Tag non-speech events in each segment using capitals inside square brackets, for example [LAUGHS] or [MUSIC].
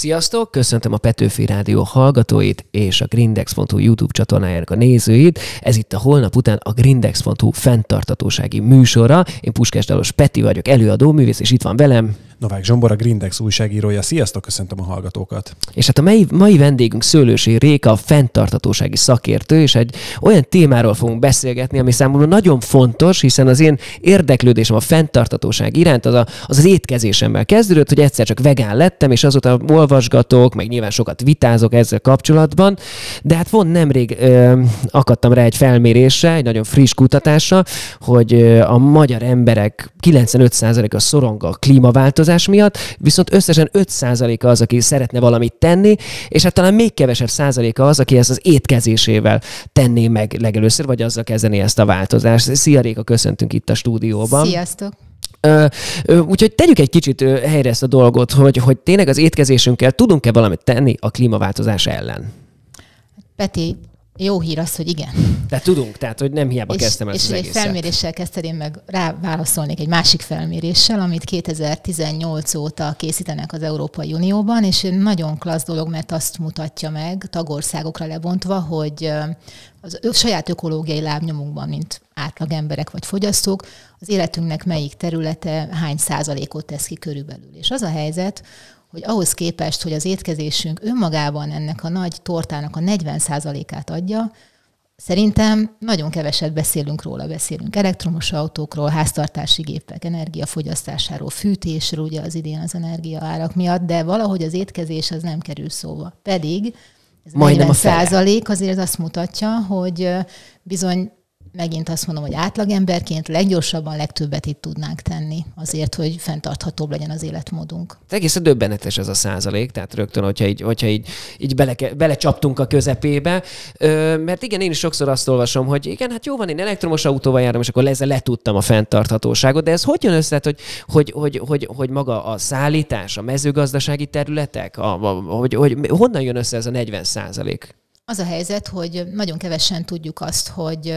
Sziasztok! Köszöntöm a Petőfi Rádió hallgatóit és a Grindex.hu YouTube csatornájának a nézőit. Ez itt a holnap után a Grindex.hu fenntartatósági műsora. Én Puskás Dalos Peti vagyok, előadó, művész, és itt van velem. Novák Zsombor, a Grindex újságírója. Sziasztok, köszöntöm a hallgatókat! És hát a mai, mai vendégünk Szőlősi Réka, a fenntartatósági szakértő, és egy olyan témáról fogunk beszélgetni, ami számomra nagyon fontos, hiszen az én érdeklődésem a fenntartatóság iránt az a, az, az étkezésemmel kezdődött, hogy egyszer csak vegán lettem, és azóta olvasgatok, meg nyilván sokat vitázok ezzel kapcsolatban, de hát van nemrég ö, akadtam rá egy felmérésre, egy nagyon friss kutatásra, hogy a magyar emberek 95%-a szorong a klímaváltozás miatt, viszont összesen 5%-a az, aki szeretne valamit tenni, és hát talán még kevesebb százaléka az, aki ezt az étkezésével tenné meg legelőször, vagy azzal kezdeni ezt a változást. Szia Réka, köszöntünk itt a stúdióban. Sziasztok! Úgyhogy tegyük egy kicsit helyre ezt a dolgot, hogy, hogy tényleg az étkezésünkkel tudunk-e valamit tenni a klímaváltozás ellen? Peti, jó hír az, hogy igen. De tudunk, tehát hogy nem hiába és, kezdtem ezt és az egészet. egy felméréssel kezdted, én meg ráválaszolnék egy másik felméréssel, amit 2018 óta készítenek az Európai Unióban, és nagyon klassz dolog, mert azt mutatja meg tagországokra lebontva, hogy az saját ökológiai lábnyomunkban, mint átlagemberek vagy fogyasztók, az életünknek melyik területe hány százalékot tesz ki körülbelül. És az a helyzet, hogy ahhoz képest, hogy az étkezésünk önmagában ennek a nagy tortának a 40%-át adja, Szerintem nagyon keveset beszélünk róla, beszélünk elektromos autókról, háztartási gépek energiafogyasztásáról, fűtésről, ugye az idén az energiaárak miatt, de valahogy az étkezés az nem kerül szóba. Pedig ez Majdnem 40 a százalék azért az azt mutatja, hogy bizony megint azt mondom, hogy átlagemberként leggyorsabban legtöbbet itt tudnánk tenni azért, hogy fenntarthatóbb legyen az életmódunk. Egészen döbbenetes ez a százalék, tehát rögtön, hogyha így, hogyha így, így bele, belecsaptunk a közepébe, Ö, mert igen, én is sokszor azt olvasom, hogy igen, hát jó van, én elektromos autóval járom, és akkor ezzel letudtam a fenntarthatóságot, de ez hogy jön össze, hogy, hogy, hogy, hogy, hogy maga a szállítás, a mezőgazdasági területek, a, a, hogy, hogy honnan jön össze ez a 40 százalék? Az a helyzet, hogy nagyon kevesen tudjuk azt, hogy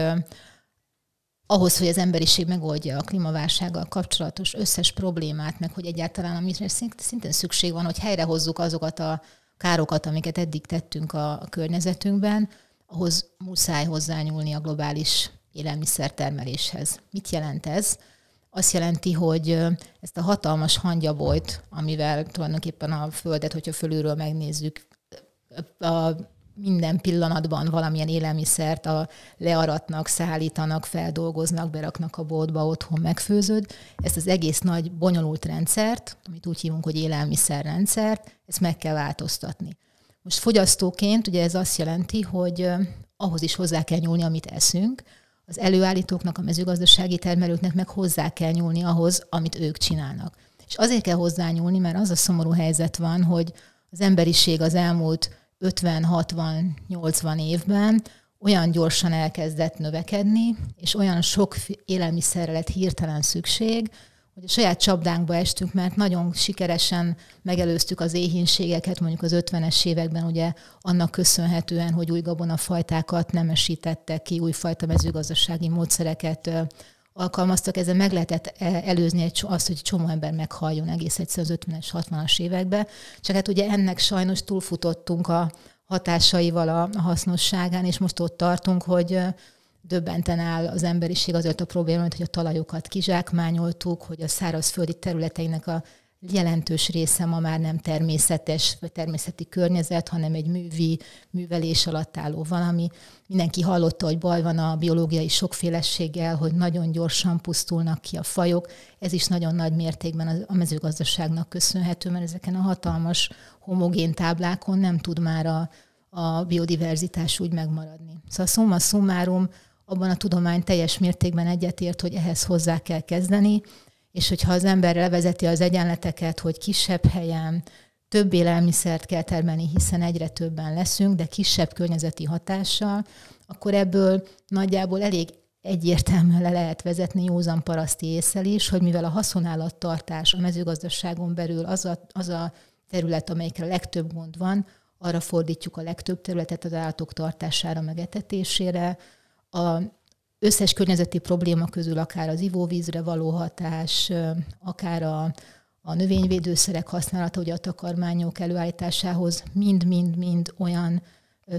ahhoz, hogy az emberiség megoldja a klímaválsággal kapcsolatos összes problémát, meg hogy egyáltalán amit szintén szükség van, hogy helyrehozzuk azokat a károkat, amiket eddig tettünk a környezetünkben, ahhoz muszáj hozzányúlni a globális élelmiszertermeléshez. Mit jelent ez? Azt jelenti, hogy ezt a hatalmas hangyabolyt, amivel tulajdonképpen a Földet, hogyha fölülről megnézzük, a minden pillanatban valamilyen élelmiszert a learatnak, szállítanak, feldolgoznak, beraknak a boltba, otthon megfőzöd. Ezt az egész nagy, bonyolult rendszert, amit úgy hívunk, hogy élelmiszerrendszert, ezt meg kell változtatni. Most fogyasztóként ugye ez azt jelenti, hogy ahhoz is hozzá kell nyúlni, amit eszünk, az előállítóknak, a mezőgazdasági termelőknek meg hozzá kell nyúlni ahhoz, amit ők csinálnak. És azért kell hozzányúlni, mert az a szomorú helyzet van, hogy az emberiség az elmúlt 50-60-80 évben olyan gyorsan elkezdett növekedni, és olyan sok élelmiszerre lett hirtelen szükség, hogy a saját csapdánkba estünk, mert nagyon sikeresen megelőztük az éhínségeket mondjuk az 50-es években, ugye annak köszönhetően, hogy új gabonafajtákat nemesítettek ki, újfajta mezőgazdasági módszereket alkalmaztak, ezzel meg lehetett e, előzni egy, azt, hogy csomó ember meghaljon egész egyszerűen az 50-es, 60-as években. Csak hát ugye ennek sajnos túlfutottunk a hatásaival a hasznosságán, és most ott tartunk, hogy döbbenten áll az emberiség azért a probléma, hogy a talajokat kizsákmányoltuk, hogy a szárazföldi területeinek a jelentős része ma már nem természetes vagy természeti környezet, hanem egy művi, művelés alatt álló valami. Mindenki hallotta, hogy baj van a biológiai sokféleséggel, hogy nagyon gyorsan pusztulnak ki a fajok. Ez is nagyon nagy mértékben a mezőgazdaságnak köszönhető, mert ezeken a hatalmas homogén táblákon nem tud már a, a biodiverzitás úgy megmaradni. Szóval szóma szumárom, abban a tudomány teljes mértékben egyetért, hogy ehhez hozzá kell kezdeni, és hogyha az ember levezeti az egyenleteket, hogy kisebb helyen több élelmiszert kell termelni, hiszen egyre többen leszünk, de kisebb környezeti hatással, akkor ebből nagyjából elég egyértelműen le lehet vezetni józan paraszti észel is, hogy mivel a haszonállattartás a mezőgazdaságon belül az a, az a terület, amelyikre a legtöbb gond van, arra fordítjuk a legtöbb területet az állatok tartására, megetetésére, a összes környezeti probléma közül, akár az ivóvízre való hatás, akár a, a növényvédőszerek használata, ugye a takarmányok előállításához, mind-mind-mind olyan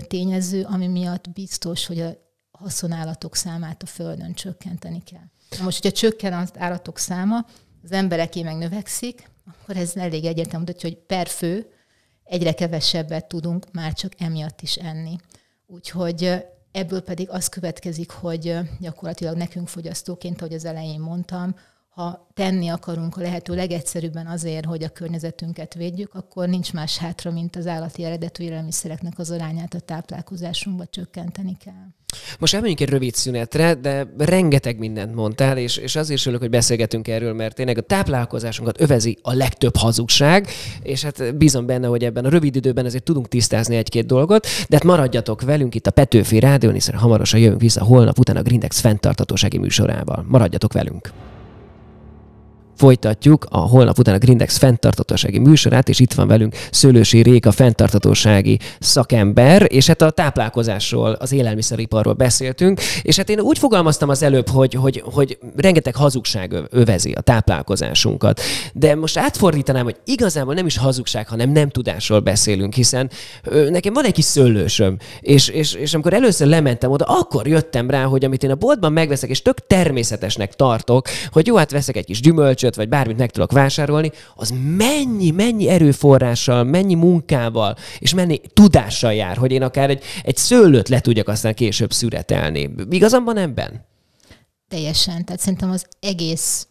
tényező, ami miatt biztos, hogy a haszonállatok számát a Földön csökkenteni kell. Na most, hogyha csökken az állatok száma, az embereké meg növekszik, akkor ez elég egyértelmű, mutatja, hogy per fő egyre kevesebbet tudunk már csak emiatt is enni. Úgyhogy Ebből pedig az következik, hogy gyakorlatilag nekünk fogyasztóként, ahogy az elején mondtam, ha tenni akarunk a lehető legegyszerűbben azért, hogy a környezetünket védjük, akkor nincs más hátra, mint az állati eredetű élelmiszereknek az arányát a táplálkozásunkba csökkenteni kell. Most elmegyünk egy rövid szünetre, de rengeteg mindent mondtál, és, és azért is örülök, hogy beszélgetünk erről, mert tényleg a táplálkozásunkat övezi a legtöbb hazugság, és hát bízom benne, hogy ebben a rövid időben azért tudunk tisztázni egy-két dolgot, de hát maradjatok velünk itt a Petőfi Rádión, hiszen hamarosan jövünk vissza holnap után a Grindex fenntartatósági műsorával. Maradjatok velünk! Folytatjuk a holnap után a Grindex fenntartatósági műsorát, és itt van velünk Szőlősi Réka fenntartatósági szakember, és hát a táplálkozásról, az élelmiszeriparról beszéltünk, és hát én úgy fogalmaztam az előbb, hogy, hogy, hogy rengeteg hazugság övezi a táplálkozásunkat. De most átfordítanám, hogy igazából nem is hazugság, hanem nem tudásról beszélünk, hiszen nekem van egy kis szőlősöm, és, és, és amikor először lementem oda, akkor jöttem rá, hogy amit én a boltban megveszek, és tök természetesnek tartok, hogy jó, hát veszek egy kis gyümölcs gyümölcsöt, vagy bármit meg tudok vásárolni, az mennyi, mennyi erőforrással, mennyi munkával, és mennyi tudással jár, hogy én akár egy, egy szőlőt le tudjak aztán később szüretelni. Igazam van ebben? Teljesen. Tehát szerintem az egész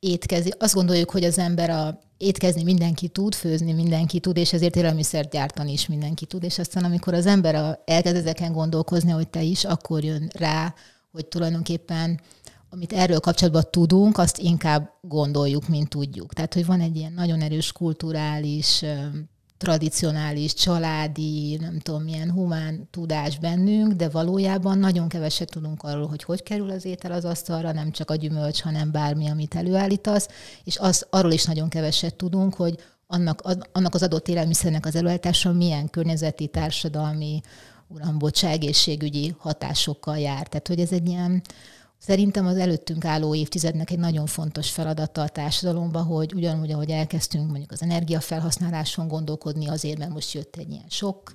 étkezni. Azt gondoljuk, hogy az ember a étkezni mindenki tud, főzni mindenki tud, és ezért élelmiszert gyártani is mindenki tud, és aztán amikor az ember elkezd ezeken gondolkozni, hogy te is, akkor jön rá, hogy tulajdonképpen amit erről kapcsolatban tudunk, azt inkább gondoljuk, mint tudjuk. Tehát, hogy van egy ilyen nagyon erős kulturális, tradicionális, családi, nem tudom, milyen humán tudás bennünk, de valójában nagyon keveset tudunk arról, hogy hogy kerül az étel az asztalra, nem csak a gyümölcs, hanem bármi, amit előállítasz, és az, arról is nagyon keveset tudunk, hogy annak, annak az adott élelmiszernek az előállítása milyen környezeti, társadalmi, uram, egészségügyi hatásokkal jár. Tehát, hogy ez egy ilyen Szerintem az előttünk álló évtizednek egy nagyon fontos feladata a társadalomban, hogy ugyanúgy, ahogy elkezdtünk mondjuk az energiafelhasználáson gondolkodni azért, mert most jött egy ilyen sok,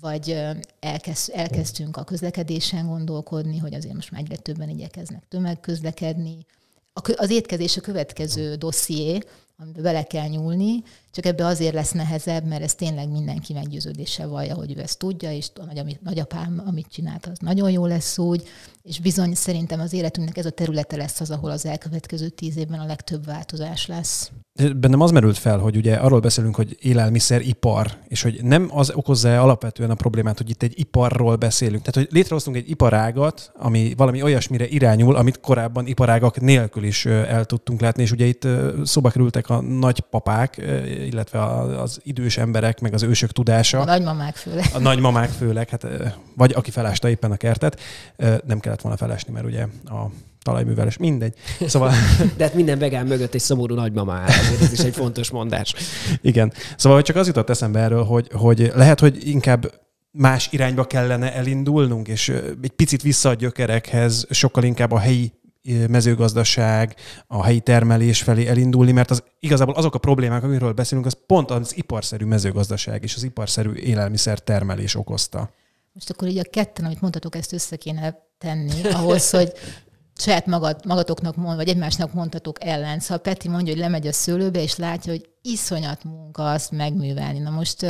vagy elkezd, elkezdtünk a közlekedésen gondolkodni, hogy azért most már egyre többen igyekeznek tömegközlekedni. Az étkezés a következő dosszié, amiben bele kell nyúlni, csak ebbe azért lesz nehezebb, mert ez tényleg mindenki meggyőződése vallja, hogy ő ezt tudja, és a nagy, nagyapám, amit csinált, az nagyon jó lesz úgy, és bizony szerintem az életünknek ez a területe lesz az, ahol az elkövetkező tíz évben a legtöbb változás lesz bennem az merült fel, hogy ugye arról beszélünk, hogy ipar, és hogy nem az okozza alapvetően a problémát, hogy itt egy iparról beszélünk. Tehát, hogy létrehoztunk egy iparágat, ami valami olyasmire irányul, amit korábban iparágak nélkül is el tudtunk látni, és ugye itt szóba kerültek a nagypapák, illetve az idős emberek, meg az ősök tudása. A nagymamák főleg. A nagymamák főleg, hát, vagy aki felásta éppen a kertet, nem kellett volna felesni, mert ugye a talajműveles, mindegy. Szóval... [LAUGHS] De hát minden vegán mögött egy szomorú nagymama áll, ez is egy fontos mondás. Igen. Szóval csak az jutott eszembe erről, hogy, hogy lehet, hogy inkább más irányba kellene elindulnunk, és egy picit vissza a gyökerekhez, sokkal inkább a helyi mezőgazdaság, a helyi termelés felé elindulni, mert az igazából azok a problémák, amiről beszélünk, az pont az iparszerű mezőgazdaság és az iparszerű élelmiszer termelés okozta. Most akkor így a ketten, amit mondhatok, ezt össze kéne tenni ahhoz, hogy saját magad, magatoknak mond, vagy egymásnak mondhatok ellen. Szóval Peti mondja, hogy lemegy a szőlőbe, és látja, hogy iszonyat munka azt megművelni. Na most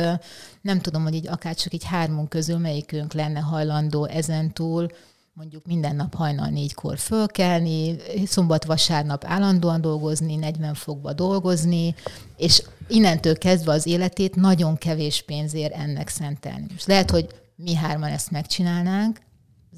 nem tudom, hogy így akár csak így hármunk közül melyikünk lenne hajlandó ezentúl mondjuk minden nap hajnal négykor fölkelni, szombat-vasárnap állandóan dolgozni, 40 fokba dolgozni, és innentől kezdve az életét nagyon kevés pénzért ennek szentelni. Most lehet, hogy mi hárman ezt megcsinálnánk,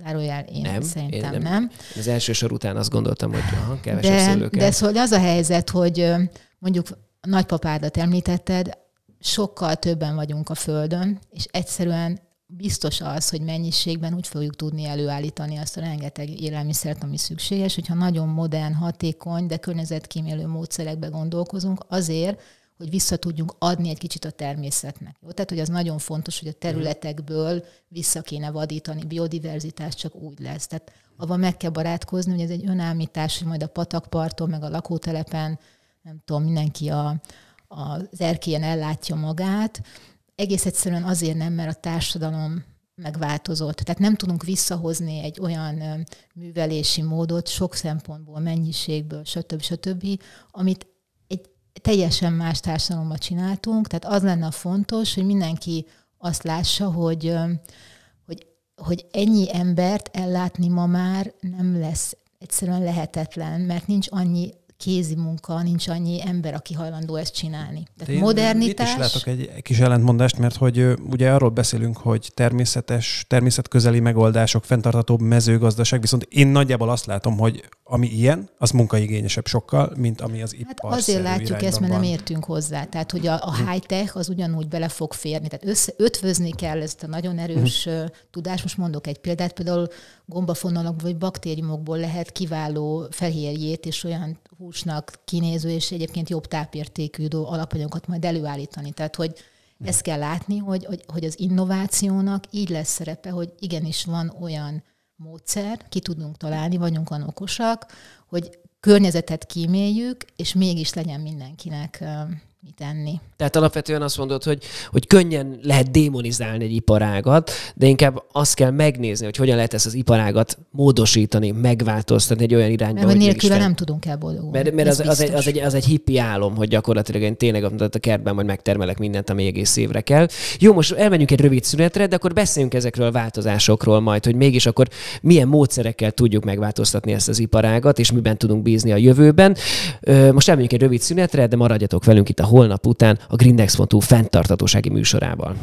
Zárójel én nem, szerintem én nem. nem. Az első sor után azt gondoltam, hogy aha, kevesebb de, szőlőkkel. De szóval az a helyzet, hogy mondjuk nagypapádat említetted, sokkal többen vagyunk a Földön, és egyszerűen biztos az, hogy mennyiségben úgy fogjuk tudni előállítani azt a rengeteg élelmiszert, ami szükséges, hogyha nagyon modern, hatékony, de környezetkímélő módszerekbe gondolkozunk, azért, hogy vissza tudjunk adni egy kicsit a természetnek. Jó? Tehát, hogy az nagyon fontos, hogy a területekből vissza kéne vadítani, biodiverzitás csak úgy lesz. Tehát abban meg kell barátkozni, hogy ez egy önállítás, hogy majd a patakparton, meg a lakótelepen, nem tudom, mindenki a, az erkélyen ellátja magát. Egész egyszerűen azért nem, mert a társadalom megváltozott. Tehát nem tudunk visszahozni egy olyan művelési módot sok szempontból, mennyiségből, stb. stb., amit teljesen más társadalomban csináltunk, tehát az lenne fontos, hogy mindenki azt lássa, hogy, hogy, hogy ennyi embert ellátni ma már nem lesz egyszerűen lehetetlen, mert nincs annyi kézi munka, nincs annyi ember, aki hajlandó ezt csinálni. Tehát De modernitás... Itt is látok egy kis ellentmondást, mert hogy ugye arról beszélünk, hogy természetes, természetközeli megoldások, fenntartatóbb, mezőgazdaság, viszont én nagyjából azt látom, hogy ami ilyen, az munkaigényesebb sokkal, mint ami az ipar. Hát azért látjuk ezt, mert nem értünk hozzá. Tehát, hogy a, a mhm. high-tech az ugyanúgy bele fog férni. Tehát össze, ötvözni kell ezt a nagyon erős mhm. tudást. Most mondok egy példát, például gombafonalak vagy baktériumokból lehet kiváló fehérjét és olyan húsnak kinéző és egyébként jobb tápértékű alapanyagokat majd előállítani. Tehát, hogy ezt kell látni, hogy, hogy, hogy az innovációnak így lesz szerepe, hogy igenis van olyan módszer, ki tudunk találni, vagyunk olyan okosak, hogy környezetet kíméljük, és mégis legyen mindenkinek mit enni. Tehát alapvetően azt mondod, hogy, hogy könnyen lehet démonizálni egy iparágat, de inkább azt kell megnézni, hogy hogyan lehet ezt az iparágat módosítani, megváltoztatni egy olyan irányba. Mert hogy nélkül nem tudunk elboldogulni. Mert, mert az, az, egy, az, egy, az egy hippi álom, hogy gyakorlatilag én tényleg a kertben majd megtermelek mindent, ami egész évre kell. Jó, most elmenjünk egy rövid szünetre, de akkor beszéljünk ezekről a változásokról majd, hogy mégis akkor milyen módszerekkel tudjuk megváltoztatni ezt az iparágat, és miben tudunk bízni a jövőben. Most elmenjünk egy rövid szünetre, de maradjatok velünk itt a holnap után a grindex.hu fenntartatósági műsorával.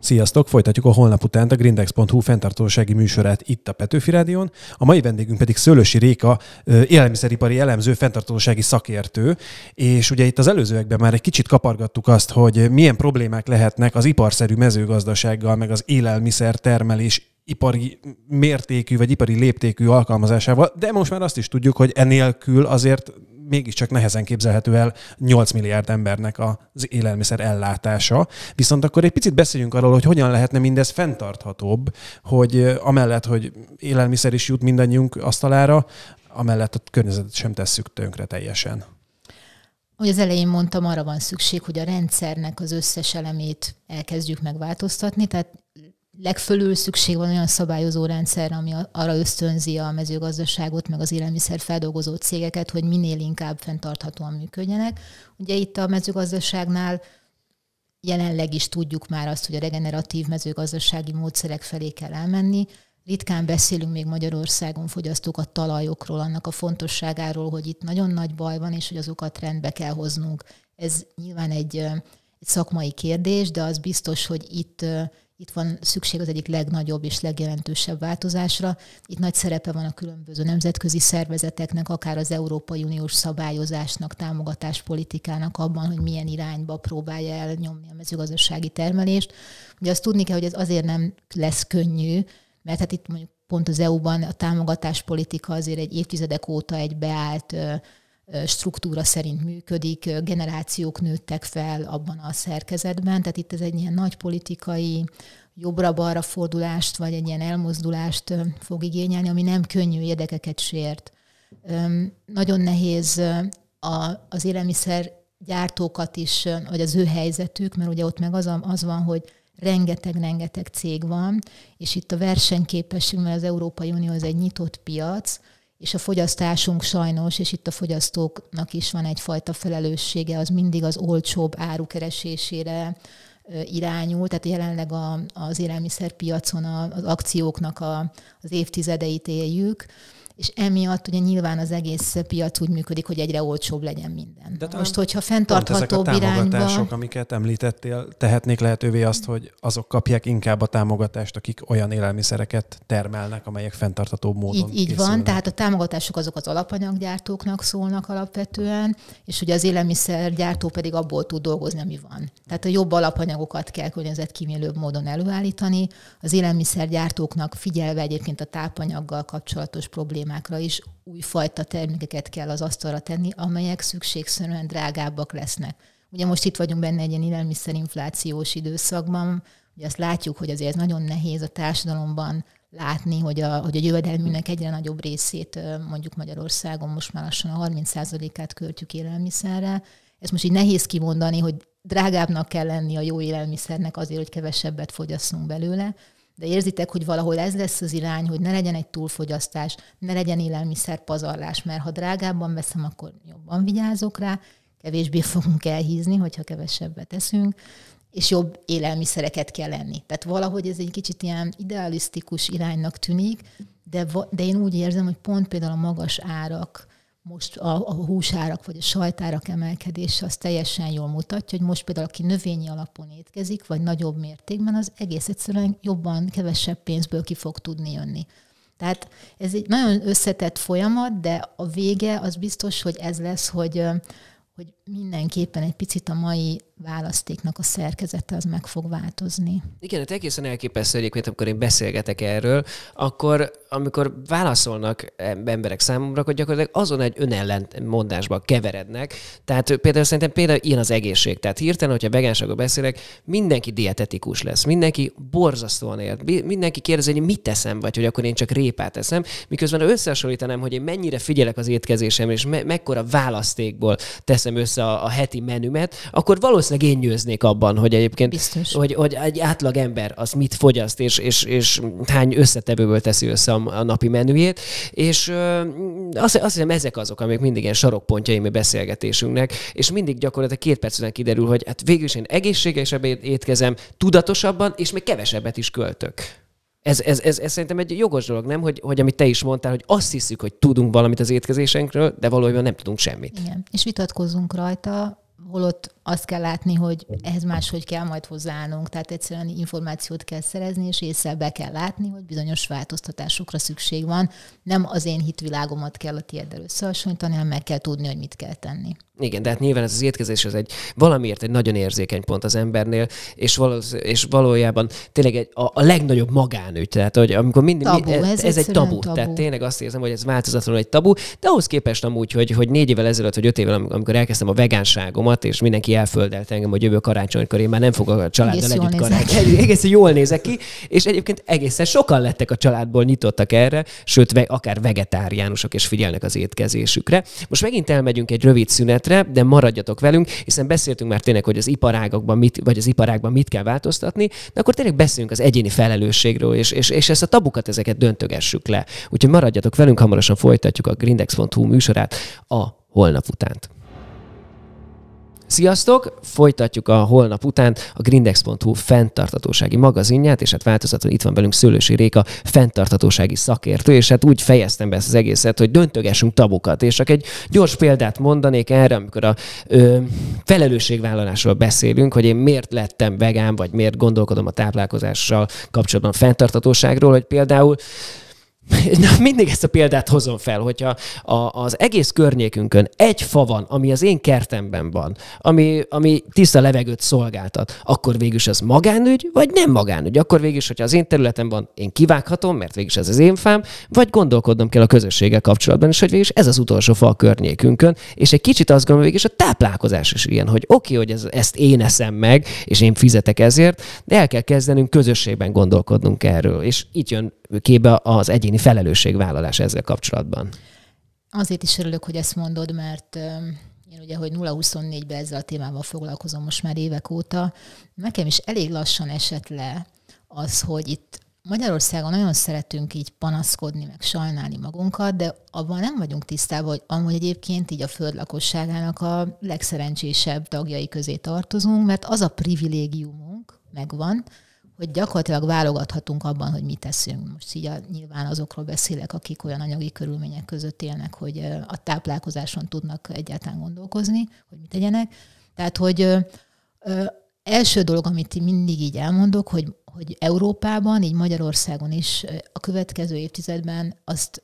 Sziasztok! Folytatjuk a holnap után a grindex.hu fenntartósági műsorát itt a Petőfi Rádión. A mai vendégünk pedig Szőlősi Réka, élelmiszeripari elemző, fenntartósági szakértő. És ugye itt az előzőekben már egy kicsit kapargattuk azt, hogy milyen problémák lehetnek az iparszerű mezőgazdasággal, meg az élelmiszer termelés ipari mértékű vagy ipari léptékű alkalmazásával, de most már azt is tudjuk, hogy enélkül azért mégiscsak nehezen képzelhető el 8 milliárd embernek az élelmiszer ellátása. Viszont akkor egy picit beszéljünk arról, hogy hogyan lehetne mindez fenntarthatóbb, hogy eh, amellett, hogy élelmiszer is jut mindannyiunk asztalára, amellett a környezetet sem tesszük tönkre teljesen. Ahogy az elején mondtam, arra van szükség, hogy a rendszernek az összes elemét elkezdjük megváltoztatni, tehát legfölül szükség van olyan szabályozó rendszerre, ami arra ösztönzi a mezőgazdaságot, meg az élelmiszer feldolgozó cégeket, hogy minél inkább fenntarthatóan működjenek. Ugye itt a mezőgazdaságnál jelenleg is tudjuk már azt, hogy a regeneratív mezőgazdasági módszerek felé kell elmenni. Ritkán beszélünk még Magyarországon fogyasztók a talajokról, annak a fontosságáról, hogy itt nagyon nagy baj van, és hogy azokat rendbe kell hoznunk. Ez nyilván egy, egy szakmai kérdés, de az biztos, hogy itt itt van szükség az egyik legnagyobb és legjelentősebb változásra. Itt nagy szerepe van a különböző nemzetközi szervezeteknek, akár az Európai Uniós szabályozásnak, támogatáspolitikának abban, hogy milyen irányba próbálja elnyomni a mezőgazdasági termelést. Ugye azt tudni kell, hogy ez azért nem lesz könnyű, mert hát itt mondjuk pont az EU-ban a támogatáspolitika azért egy évtizedek óta egy beállt struktúra szerint működik, generációk nőttek fel abban a szerkezetben, tehát itt ez egy ilyen nagy politikai jobbra-balra fordulást, vagy egy ilyen elmozdulást fog igényelni, ami nem könnyű érdekeket sért. Nagyon nehéz a, az élelmiszer gyártókat is, vagy az ő helyzetük, mert ugye ott meg az, az van, hogy rengeteg-rengeteg cég van, és itt a versenyképesség, mert az Európai Unió az egy nyitott piac, és a fogyasztásunk sajnos, és itt a fogyasztóknak is van egyfajta felelőssége, az mindig az olcsóbb árukeresésére irányul, tehát jelenleg a, az élelmiszerpiacon a, az akcióknak a, az évtizedeit éljük, és emiatt ugye nyilván az egész piac úgy működik, hogy egyre olcsóbb legyen minden. De Most, hogyha fenntartható irányba... ezek a támogatások, amiket említettél, tehetnék lehetővé azt, hogy azok kapják inkább a támogatást, akik olyan élelmiszereket termelnek, amelyek fenntartható módon Így, így van, tehát a támogatások azok az alapanyaggyártóknak szólnak alapvetően, és ugye az élelmiszergyártó pedig abból tud dolgozni, ami van. Tehát a jobb alapanyagokat kell környezetkímélőbb módon előállítani, az élelmiszergyártóknak figyelve egyébként a tápanyaggal kapcsolatos problémákat, problémákra is újfajta termékeket kell az asztalra tenni, amelyek szükségszerűen drágábbak lesznek. Ugye most itt vagyunk benne egy ilyen élelmiszerinflációs időszakban, ugye azt látjuk, hogy azért nagyon nehéz a társadalomban látni, hogy a, hogy a jövedelmünknek egyre nagyobb részét mondjuk Magyarországon most már lassan a 30%-át költjük élelmiszerre. Ez most így nehéz kimondani, hogy drágábbnak kell lenni a jó élelmiszernek azért, hogy kevesebbet fogyasszunk belőle, de érzitek, hogy valahol ez lesz az irány, hogy ne legyen egy túlfogyasztás, ne legyen élelmiszer pazarlás, mert ha drágábban veszem, akkor jobban vigyázok rá, kevésbé [LAUGHS] fogunk elhízni, hogyha kevesebbet teszünk, és jobb élelmiszereket kell enni. Tehát valahogy ez egy kicsit ilyen idealisztikus iránynak tűnik, de, de én úgy érzem, hogy pont például a magas árak most a, a húsárak vagy a sajtárak emelkedése az teljesen jól mutatja, hogy most például aki növényi alapon étkezik, vagy nagyobb mértékben, az egész egyszerűen jobban, kevesebb pénzből ki fog tudni jönni. Tehát ez egy nagyon összetett folyamat, de a vége az biztos, hogy ez lesz, hogy, hogy mindenképpen egy picit a mai választéknak a szerkezete az meg fog változni. Igen, hát egészen elképesztő egyébként, amikor én beszélgetek erről, akkor amikor válaszolnak emberek számomra, akkor gyakorlatilag azon egy önellentmondásba keverednek. Tehát például szerintem például ilyen az egészség. Tehát hirtelen, hogyha vegánságról beszélek, mindenki dietetikus lesz, mindenki borzasztóan ért, mindenki kérdezi, hogy mit teszem, vagy hogy akkor én csak répát eszem, miközben összehasonlítanám, hogy én mennyire figyelek az étkezésemre, és me- mekkora választékból teszem össze össze a heti menümet, akkor valószínűleg én győznék abban, hogy egyébként Biztos. Hogy, hogy egy átlag ember az mit fogyaszt, és, és, és hány összetevőből teszi össze a, a napi menüjét, és ö, azt, azt hiszem ezek azok, amik mindig ilyen sarokpontjai mi beszélgetésünknek, és mindig gyakorlatilag két perc után kiderül, hogy hát végül is én egészségesebb étkezem, tudatosabban, és még kevesebbet is költök ez, ez, ez, ez szerintem egy jogos dolog, nem? Hogy, hogy amit te is mondtál, hogy azt hiszük, hogy tudunk valamit az étkezésünkről, de valójában nem tudunk semmit. Igen, és vitatkozunk rajta, holott azt kell látni, hogy ehhez máshogy kell majd hozzáállnunk, tehát egyszerűen információt kell szerezni, és észre be kell látni, hogy bizonyos változtatásokra szükség van. Nem az én hitvilágomat kell a tiéddel összehasonlítani, hanem meg kell tudni, hogy mit kell tenni. Igen, de hát nyilván ez az étkezés az egy valamiért egy nagyon érzékeny pont az embernél, és, való és valójában tényleg egy, a, a legnagyobb magánügy. Tehát, hogy amikor mindig, tabu, mi, ez, ez egy tabu, tabu. Tehát tényleg azt érzem, hogy ez változatlanul egy tabu, de ahhoz képest amúgy, hogy, hogy négy évvel ezelőtt, vagy öt évvel, amikor elkezdtem a vegánságomat, és mindenki elföldelt engem, hogy jövő karácsonykor én már nem fogok a családdal egész együtt karácsonyozni. Egészen jól nézek ki, és egyébként egészen sokan lettek a családból nyitottak erre, sőt, akár vegetáriánusok, és figyelnek az étkezésükre. Most megint elmegyünk egy rövid szünetre, de maradjatok velünk, hiszen beszéltünk már tényleg, hogy az iparágokban mit, vagy az iparágban mit kell változtatni, de akkor tényleg beszélünk az egyéni felelősségről, és, és, és ezt a tabukat, ezeket döntögessük le. Úgyhogy maradjatok velünk, hamarosan folytatjuk a grindex.hu műsorát a holnap utánt. Sziasztok! Folytatjuk a holnap után a grindex.hu fenntartatósági magazinját, és hát változatlan itt van velünk Szőlősi Réka fenntartatósági szakértő, és hát úgy fejeztem be ezt az egészet, hogy döntögessünk tabukat, és csak egy gyors példát mondanék erre, amikor a ö, felelősségvállalásról beszélünk, hogy én miért lettem vegán, vagy miért gondolkodom a táplálkozással kapcsolatban fenntartatóságról, hogy például [LAUGHS] Na, mindig ezt a példát hozom fel, hogyha a, az egész környékünkön egy fa van, ami az én kertemben van, ami, ami tiszta levegőt szolgáltat, akkor végülis az magánügy, vagy nem magánügy? Akkor végülis, hogyha az én területem van, én kivághatom, mert végülis ez az én fám, vagy gondolkodnom kell a közösséggel kapcsolatban és hogy végülis ez az utolsó fa a környékünkön, és egy kicsit azt gondolom, végülis a táplálkozás is ilyen, hogy oké, okay, hogy ez, ezt én eszem meg, és én fizetek ezért, de el kell kezdenünk közösségben gondolkodnunk erről, és itt jön képbe az egyéni felelősségvállalás ezzel kapcsolatban? Azért is örülök, hogy ezt mondod, mert én ugye, hogy 0-24-ben ezzel a témával foglalkozom most már évek óta, nekem is elég lassan esett le az, hogy itt Magyarországon nagyon szeretünk így panaszkodni, meg sajnálni magunkat, de abban nem vagyunk tisztában, hogy amúgy egyébként így a föld lakosságának a legszerencsésebb tagjai közé tartozunk, mert az a privilégiumunk megvan, hogy gyakorlatilag válogathatunk abban, hogy mit teszünk. Most így a, nyilván azokról beszélek, akik olyan anyagi körülmények között élnek, hogy a táplálkozáson tudnak egyáltalán gondolkozni, hogy mit tegyenek. Tehát, hogy ö, ö, első dolog, amit mindig így elmondok, hogy, hogy Európában, így Magyarországon is a következő évtizedben azt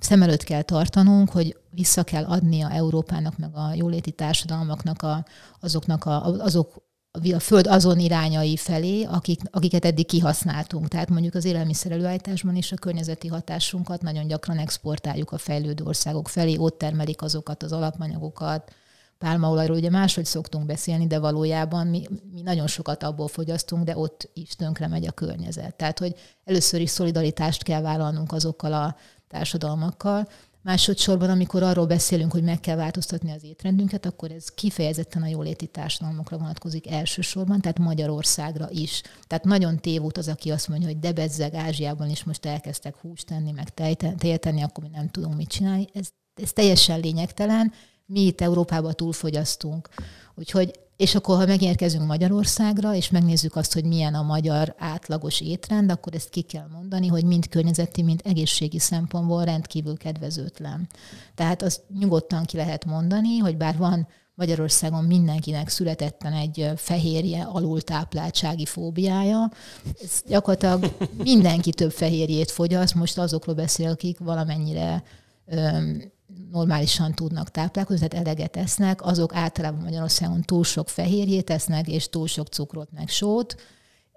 szem előtt kell tartanunk, hogy vissza kell adnia Európának, meg a jóléti társadalmaknak a, azoknak a, azok a föld azon irányai felé, akik, akiket eddig kihasználtunk. Tehát mondjuk az élelmiszer előállításban is a környezeti hatásunkat nagyon gyakran exportáljuk a fejlődő országok felé, ott termelik azokat az alapanyagokat, pálmaolajról ugye máshogy szoktunk beszélni, de valójában mi, mi nagyon sokat abból fogyasztunk, de ott is tönkre megy a környezet. Tehát, hogy először is szolidaritást kell vállalnunk azokkal a társadalmakkal, Másodszorban, amikor arról beszélünk, hogy meg kell változtatni az étrendünket, akkor ez kifejezetten a jóléti társadalmakra vonatkozik elsősorban, tehát Magyarországra is. Tehát nagyon tévút az, aki azt mondja, hogy de bezzeg, Ázsiában is most elkezdtek húst tenni, meg tejet tenni, akkor mi nem tudunk mit csinálni. Ez, ez teljesen lényegtelen. Mi itt Európában túlfogyasztunk. Úgyhogy és akkor, ha megérkezünk Magyarországra, és megnézzük azt, hogy milyen a magyar átlagos étrend, akkor ezt ki kell mondani, hogy mind környezeti, mind egészségi szempontból rendkívül kedvezőtlen. Tehát azt nyugodtan ki lehet mondani, hogy bár van Magyarországon mindenkinek születetten egy fehérje alultápláltsági fóbiája. Ez gyakorlatilag mindenki több fehérjét fogyaszt, most azokról beszél, akik valamennyire normálisan tudnak táplálkozni, tehát eleget esznek, azok általában Magyarországon túl sok fehérjét esznek, és túl sok cukrot meg sót,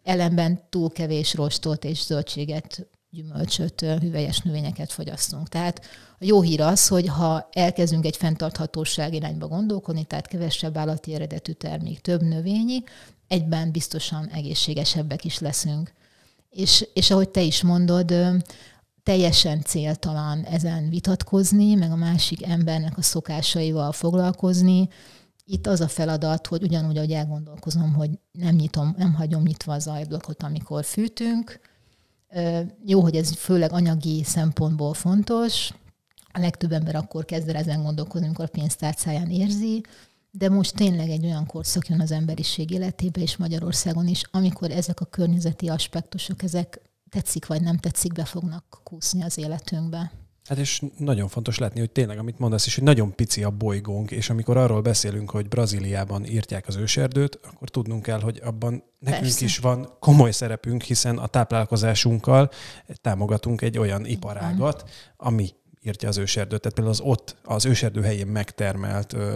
ellenben túl kevés rostot és zöldséget, gyümölcsöt, hüvelyes növényeket fogyasztunk. Tehát a jó hír az, hogy ha elkezdünk egy fenntarthatóság irányba gondolkodni, tehát kevesebb állati eredetű termék, több növényi, egyben biztosan egészségesebbek is leszünk. És, és ahogy te is mondod, teljesen céltalan ezen vitatkozni, meg a másik embernek a szokásaival foglalkozni. Itt az a feladat, hogy ugyanúgy, ahogy elgondolkozom, hogy nem nyitom, nem hagyom nyitva az ajblokot, amikor fűtünk. Jó, hogy ez főleg anyagi szempontból fontos. A legtöbb ember akkor kezd el ezen gondolkozni, amikor a pénztárcáján érzi, de most tényleg egy olyan korszak jön az emberiség életébe, és Magyarországon is, amikor ezek a környezeti aspektusok, ezek tetszik vagy nem tetszik, be fognak kúszni az életünkbe. Hát és nagyon fontos látni, hogy tényleg, amit mondasz is, hogy nagyon pici a bolygónk, és amikor arról beszélünk, hogy Brazíliában írtják az őserdőt, akkor tudnunk kell, hogy abban nekünk Persze. is van komoly szerepünk, hiszen a táplálkozásunkkal támogatunk egy olyan iparágat, ami írtja az őserdőt. Tehát például az ott, az őserdő helyén megtermelt ö,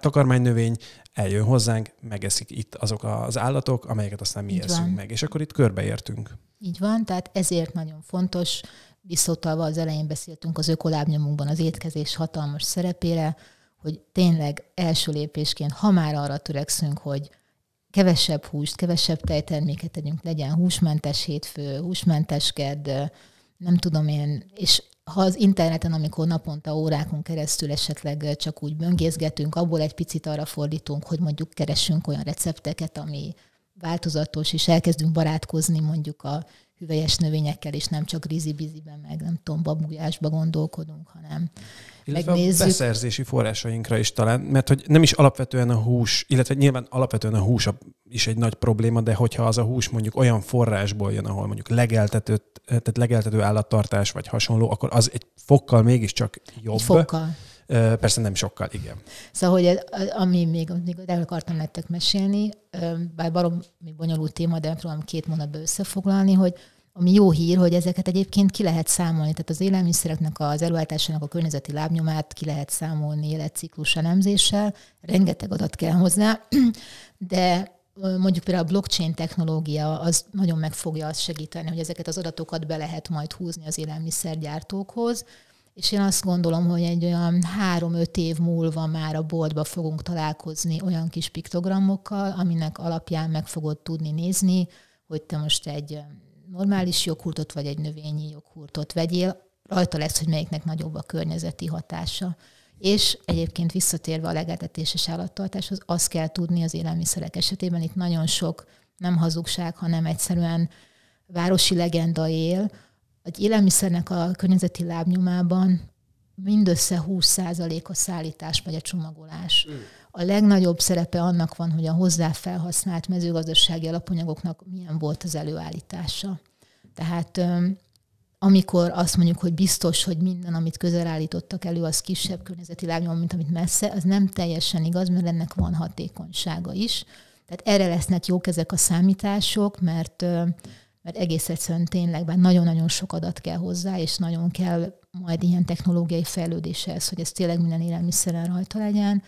takarmánynövény eljön hozzánk, megeszik itt azok az állatok, amelyeket aztán mi eszünk meg. És akkor itt körbeértünk. Így van, tehát ezért nagyon fontos, visszautalva az elején beszéltünk az ökolábnyomunkban az étkezés hatalmas szerepére, hogy tényleg első lépésként, ha már arra törekszünk, hogy kevesebb húst, kevesebb tejterméket tegyünk, legyen húsmentes hétfő, húsmentes kedd, nem tudom én, és ha az interneten, amikor naponta órákon keresztül esetleg csak úgy böngészgetünk, abból egy picit arra fordítunk, hogy mondjuk keresünk olyan recepteket, ami változatos, és elkezdünk barátkozni mondjuk a hüvelyes növényekkel, és nem csak rizibiziben, meg nem tudom, babújásba gondolkodunk, hanem megnézzük. a beszerzési forrásainkra is talán, mert hogy nem is alapvetően a hús, illetve nyilván alapvetően a hús is egy nagy probléma, de hogyha az a hús mondjuk olyan forrásból jön, ahol mondjuk legeltető, tehát legeltető állattartás vagy hasonló, akkor az egy fokkal mégiscsak jobb. Egy fokkal. Persze nem sokkal, igen. Szóval, hogy ez, ami még, még el akartam nektek mesélni, bár barom még bonyolult téma, de próbálom két mondatba összefoglalni, hogy ami jó hír, hogy ezeket egyébként ki lehet számolni, tehát az élelmiszereknek az előállításának a környezeti lábnyomát ki lehet számolni életciklus elemzéssel, rengeteg adat kell hozzá, [CLEARS THROAT] de mondjuk például a blockchain technológia az nagyon meg fogja azt segíteni, hogy ezeket az adatokat be lehet majd húzni az élelmiszergyártókhoz, és én azt gondolom, hogy egy olyan három-öt év múlva már a boltba fogunk találkozni olyan kis piktogramokkal, aminek alapján meg fogod tudni nézni, hogy te most egy normális joghurtot vagy egy növényi joghurtot vegyél, rajta lesz, hogy melyiknek nagyobb a környezeti hatása. És egyébként visszatérve a és állattartáshoz, azt kell tudni az élelmiszerek esetében, itt nagyon sok nem hazugság, hanem egyszerűen városi legenda él, egy élelmiszernek a környezeti lábnyomában mindössze 20% a szállítás vagy a csomagolás. A legnagyobb szerepe annak van, hogy a hozzá felhasznált mezőgazdasági alapanyagoknak milyen volt az előállítása. Tehát amikor azt mondjuk, hogy biztos, hogy minden, amit közel állítottak elő, az kisebb környezeti lábnyom, mint amit messze, az nem teljesen igaz, mert ennek van hatékonysága is. Tehát erre lesznek jók ezek a számítások, mert mert egész egyszerűen tényleg már nagyon-nagyon sok adat kell hozzá, és nagyon kell majd ilyen technológiai fejlődéshez, hogy ez tényleg minden élelmiszeren rajta legyen,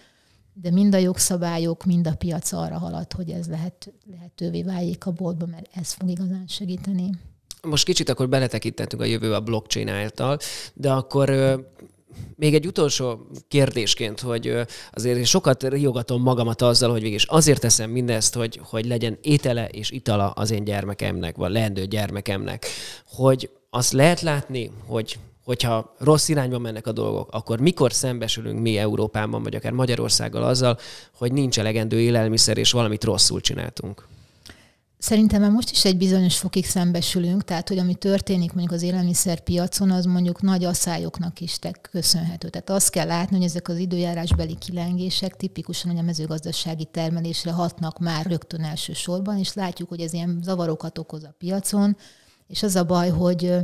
de mind a jogszabályok, mind a piac arra halad, hogy ez lehet, lehetővé váljék a boltba, mert ez fog igazán segíteni. Most kicsit akkor beletekintettünk a jövő a blockchain által, de akkor még egy utolsó kérdésként, hogy azért én sokat riogatom magamat azzal, hogy végig azért teszem mindezt, hogy, hogy legyen étele és itala az én gyermekemnek, vagy leendő gyermekemnek, hogy azt lehet látni, hogy hogyha rossz irányba mennek a dolgok, akkor mikor szembesülünk mi Európában, vagy akár Magyarországgal azzal, hogy nincs elegendő élelmiszer, és valamit rosszul csináltunk? Szerintem már most is egy bizonyos fokig szembesülünk, tehát hogy ami történik mondjuk az élelmiszerpiacon, az mondjuk nagy asszályoknak is köszönhető. Tehát azt kell látni, hogy ezek az időjárásbeli kilengések tipikusan hogy a mezőgazdasági termelésre hatnak már rögtön elsősorban, és látjuk, hogy ez ilyen zavarokat okoz a piacon, és az a baj, hogy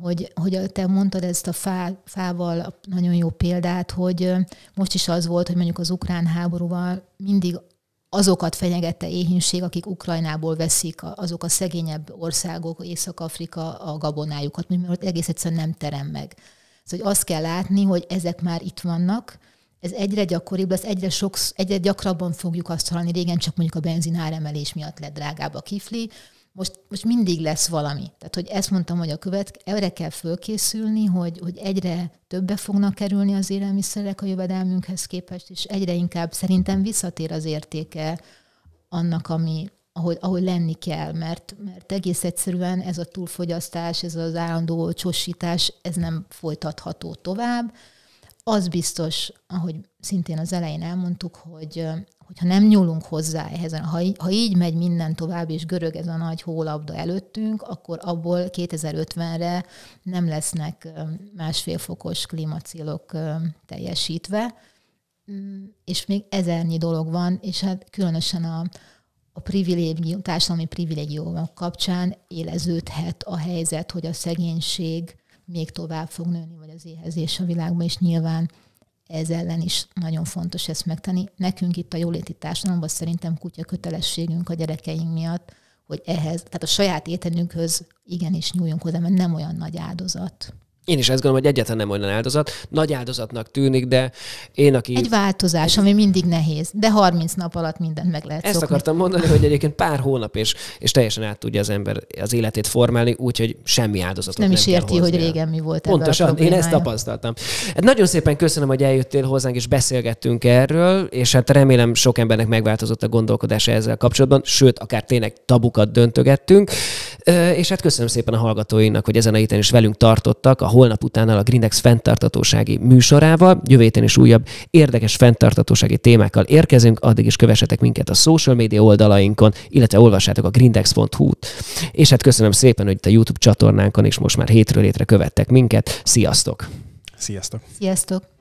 hogy, hogy te mondtad ezt a fá, fával nagyon jó példát, hogy most is az volt, hogy mondjuk az ukrán háborúval mindig azokat fenyegette éhínség, akik Ukrajnából veszik azok a szegényebb országok, Észak-Afrika a gabonájukat, mert egész egyszerűen nem terem meg. Szóval hogy azt kell látni, hogy ezek már itt vannak, ez egyre gyakoribb ez egyre, soksz, egyre gyakrabban fogjuk azt hallani, régen csak mondjuk a benzin áremelés miatt lett drágább a kifli, most, most mindig lesz valami. Tehát, hogy ezt mondtam, hogy a követ, erre kell fölkészülni, hogy, hogy egyre többe fognak kerülni az élelmiszerek a jövedelmünkhez képest, és egyre inkább szerintem visszatér az értéke annak, ami, ahogy, ahogy lenni kell, mert, mert egész egyszerűen ez a túlfogyasztás, ez az állandó csosítás, ez nem folytatható tovább. Az biztos, ahogy szintén az elején elmondtuk, hogy hogyha nem nyúlunk hozzá ehhez, ha, ha így megy minden tovább, és görög ez a nagy hólabda előttünk, akkor abból 2050-re nem lesznek másfél fokos klímacélok teljesítve, mm, és még ezernyi dolog van, és hát különösen a, a privilégió, társadalmi privilégiumok kapcsán éleződhet a helyzet, hogy a szegénység még tovább fog nőni, vagy az éhezés a világban, és nyilván ez ellen is nagyon fontos ezt megtenni. Nekünk itt a jóléti társadalomban szerintem kutya kötelességünk a gyerekeink miatt, hogy ehhez, tehát a saját étenünkhöz igenis nyúljunk hozzá, mert nem olyan nagy áldozat. Én is ezt gondolom, hogy egyáltalán nem olyan áldozat. Nagy áldozatnak tűnik, de én, aki... Egy változás, egy... ami mindig nehéz, de 30 nap alatt mindent meg lehet Ezt szokni. akartam mondani, hogy egyébként pár hónap, és, és teljesen át tudja az ember az életét formálni, úgyhogy semmi áldozat nem, nem is érti, hogy régen mi volt Pontosan, én ezt tapasztaltam. Hát nagyon szépen köszönöm, hogy eljöttél hozzánk, és beszélgettünk erről, és hát remélem sok embernek megváltozott a gondolkodása ezzel kapcsolatban, sőt, akár tényleg tabukat döntögettünk. És hát köszönöm szépen a hallgatóinak, hogy ezen a héten is velünk tartottak a holnap utánnal a Grindex fenntartatósági műsorával. Jövő héten is újabb érdekes fenntartatósági témákkal érkezünk, addig is kövessetek minket a social media oldalainkon, illetve olvassátok a grindex.hu-t. És hát köszönöm szépen, hogy itt a YouTube csatornánkon is most már hétről hétre követtek minket. Sziasztok! Sziasztok! Sziasztok!